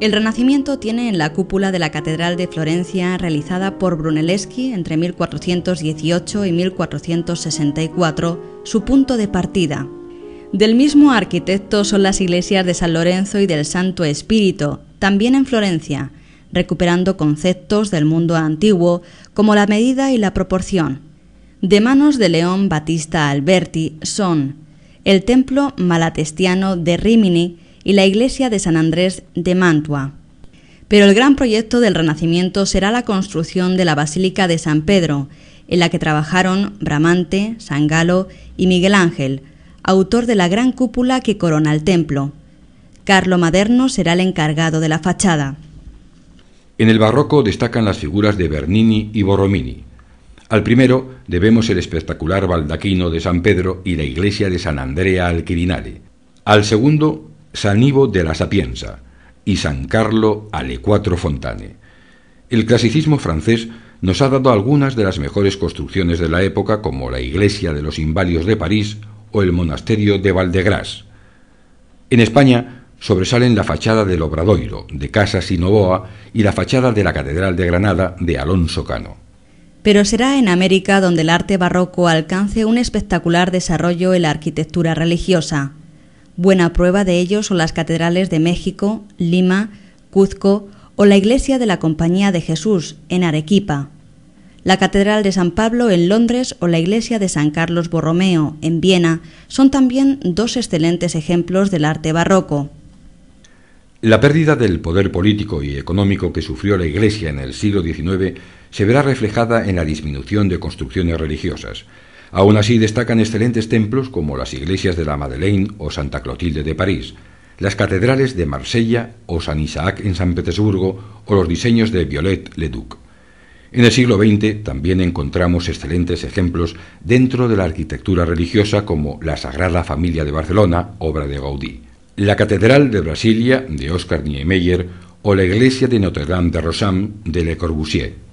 El Renacimiento tiene en la cúpula de la Catedral de Florencia, realizada por Brunelleschi entre 1418 y 1464, su punto de partida. Del mismo arquitecto son las iglesias de San Lorenzo y del Santo Espíritu, también en Florencia, recuperando conceptos del mundo antiguo como la medida y la proporción. De manos de León Batista Alberti son el templo malatestiano de Rimini, y la iglesia de San Andrés de Mantua. Pero el gran proyecto del Renacimiento será la construcción de la Basílica de San Pedro, en la que trabajaron Bramante, San Galo y Miguel Ángel, autor de la gran cúpula que corona el templo. Carlo Maderno será el encargado de la fachada. En el barroco destacan las figuras de Bernini y Borromini. Al primero debemos el espectacular baldaquino de San Pedro y la iglesia de San Andrea al Quirinale. Al segundo San Ivo de la Sapienza y San Carlo alle Quattro Fontane. El clasicismo francés nos ha dado algunas de las mejores construcciones de la época, como la Iglesia de los Inválidos de París o el Monasterio de Valdegras. En España sobresalen la fachada del Obradoiro, de Casa Sinoboa, y la fachada de la Catedral de Granada, de Alonso Cano. Pero será en América donde el arte barroco alcance un espectacular desarrollo en la arquitectura religiosa. Buena prueba de ello son las catedrales de México, Lima, Cuzco o la iglesia de la Compañía de Jesús en Arequipa, la Catedral de San Pablo en Londres o la iglesia de San Carlos Borromeo en Viena son también dos excelentes ejemplos del arte barroco. La pérdida del poder político y económico que sufrió la Iglesia en el siglo XIX se verá reflejada en la disminución de construcciones religiosas. Aún así destacan excelentes templos como las iglesias de la Madeleine o Santa Clotilde de París, las catedrales de Marsella o San Isaac en San Petersburgo o los diseños de Violet Leduc. En el siglo XX también encontramos excelentes ejemplos dentro de la arquitectura religiosa como la Sagrada Familia de Barcelona, obra de Gaudí, la Catedral de Brasilia de Oscar Niemeyer o la Iglesia de Notre Dame de Rosam de Le Corbusier.